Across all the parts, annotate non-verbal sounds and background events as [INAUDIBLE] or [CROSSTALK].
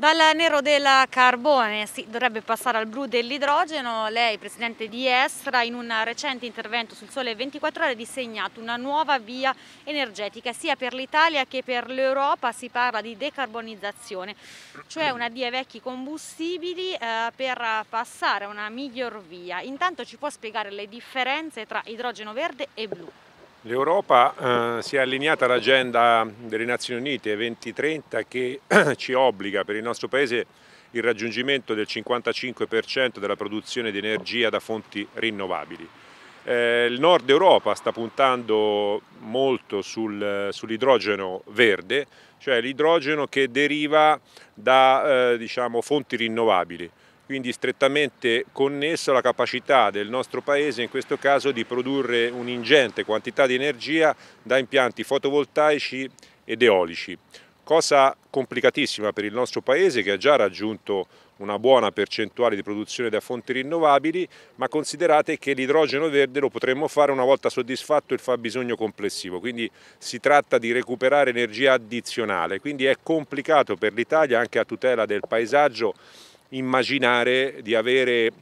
Dal nero del carbone si dovrebbe passare al blu dell'idrogeno. Lei, presidente di Estra, in un recente intervento sul Sole 24 Ore ha disegnato una nuova via energetica sia per l'Italia che per l'Europa. Si parla di decarbonizzazione, cioè una via vecchi combustibili eh, per passare a una miglior via. Intanto ci può spiegare le differenze tra idrogeno verde e blu? L'Europa eh, si è allineata all'agenda delle Nazioni Unite 2030 che [CLEARS THROAT] ci obbliga per il nostro Paese il raggiungimento del 55% della produzione di energia da fonti rinnovabili. Eh, il nord Europa sta puntando molto sul, sull'idrogeno verde, cioè l'idrogeno che deriva da eh, diciamo, fonti rinnovabili quindi strettamente connesso alla capacità del nostro Paese in questo caso di produrre un'ingente quantità di energia da impianti fotovoltaici ed eolici, cosa complicatissima per il nostro Paese che ha già raggiunto una buona percentuale di produzione da fonti rinnovabili, ma considerate che l'idrogeno verde lo potremmo fare una volta soddisfatto il fabbisogno complessivo, quindi si tratta di recuperare energia addizionale, quindi è complicato per l'Italia anche a tutela del paesaggio immaginare di avere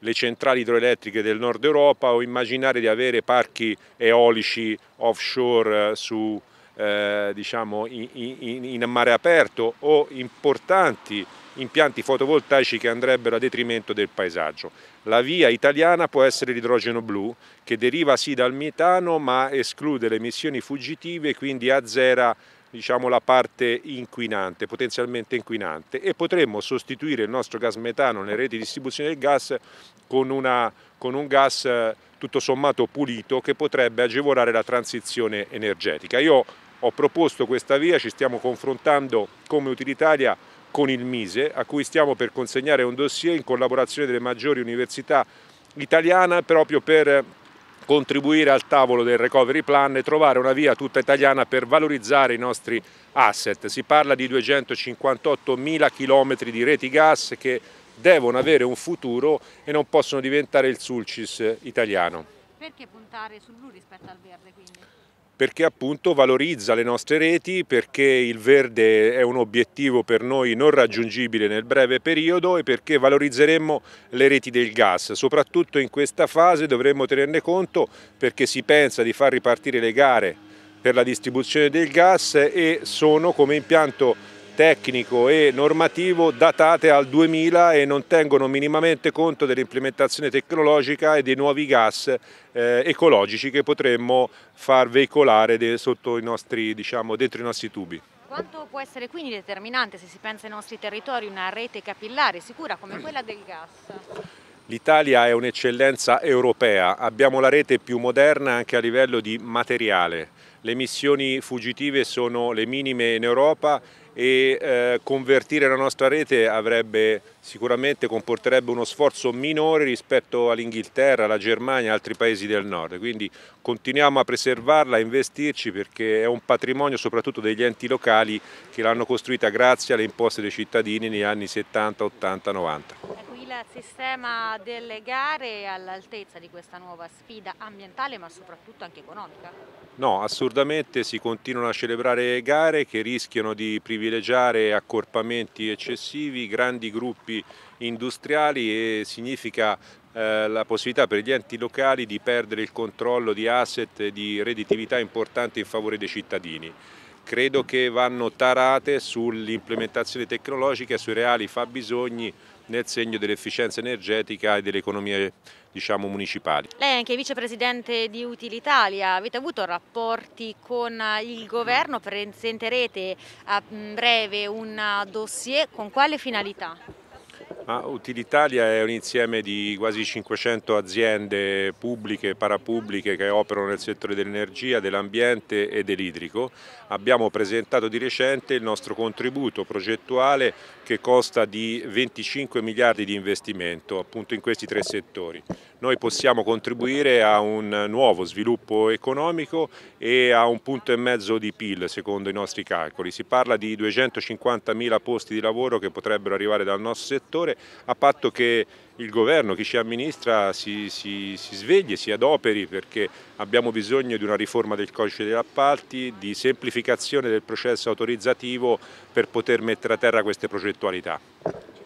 le centrali idroelettriche del nord Europa o immaginare di avere parchi eolici offshore eh, su eh, diciamo, in, in, in, mare aperto o importanti impianti fotovoltaici che andrebbero a detrimento del paesaggio. La via italiana può essere l'idrogeno blu che deriva sì dal metano ma esclude le emissioni fuggitive e quindi azzera diciamo, la parte inquinante, potenzialmente inquinante e potremmo sostituire il nostro gas metano nelle reti di distribuzione del gas con, una, con un gas eh, tutto sommato pulito che potrebbe agevolare la transizione energetica. Io ho proposto questa via, ci stiamo confrontando come Utilitalia con il Mise, a cui stiamo per consegnare un dossier in collaborazione delle maggiori università italiane proprio per contribuire al tavolo del recovery plan e trovare una via tutta italiana per valorizzare i nostri asset. Si parla di 258 mila chilometri di reti gas che devono avere un futuro e non possono diventare il sulcis italiano. Perché puntare sul blu rispetto al verde quindi? perché appunto valorizza le nostre reti, perché il verde è un obiettivo per noi non raggiungibile nel breve periodo e perché valorizzeremo le reti del gas. Soprattutto in questa fase dovremmo tenerne conto perché si pensa di far ripartire le gare per la distribuzione del gas e sono come impianto tecnico e normativo datate al 2000 e non tengono minimamente conto dell'implementazione tecnologica e dei nuovi gas eh, ecologici che potremmo far veicolare de, i nostri, diciamo, dentro i nostri tubi. Quanto può essere quindi determinante, se si pensa ai nostri territori, una rete capillare sicura come quella del gas? L'Italia è un'eccellenza europea, abbiamo la rete più moderna anche a livello di materiale, le emissioni fugitive sono le minime in Europa e eh, convertire la nostra rete avrebbe, sicuramente comporterebbe uno sforzo minore rispetto all'Inghilterra, alla Germania e altri paesi del nord. Quindi continuiamo a preservarla, a investirci perché è un patrimonio soprattutto degli enti locali che l'hanno costruita grazie alle imposte dei cittadini negli anni 70, 80, 90 sistema delle gare è all'altezza di questa nuova sfida ambientale ma soprattutto anche economica? No, assurdamente si continuano a celebrare gare che rischiano di privilegiare accorpamenti eccessivi, grandi gruppi industriali e significa eh, la possibilità per gli enti locali di perdere il controllo di asset e di redditività importante in favore dei cittadini. Credo che vanno tarate sull'implementazione tecnologica, e sui reali fabbisogni nel segno dell'efficienza energetica e delle economie diciamo, municipali. Lei è anche vicepresidente di Utilitalia, avete avuto rapporti con il governo, presenterete a mm, breve un uh, dossier, con quale finalità? Ma Utilitalia è un insieme di quasi 500 aziende pubbliche e parapubbliche che operano nel settore dell'energia, dell'ambiente e dell'idrico. Abbiamo presentato di recente il nostro contributo progettuale che costa di 25 miliardi di investimento appunto in questi tre settori. Noi possiamo contribuire a un nuovo sviluppo economico e a un punto e mezzo di PIL secondo i nostri calcoli. Si parla di 250 mila posti di lavoro che potrebbero arrivare dal nostro settore a patto che il governo, chi ci amministra, si, si, si svegli, si adoperi perché abbiamo bisogno di una riforma del codice degli appalti, di semplificazione del processo autorizzativo per poter mettere a terra queste progettualità.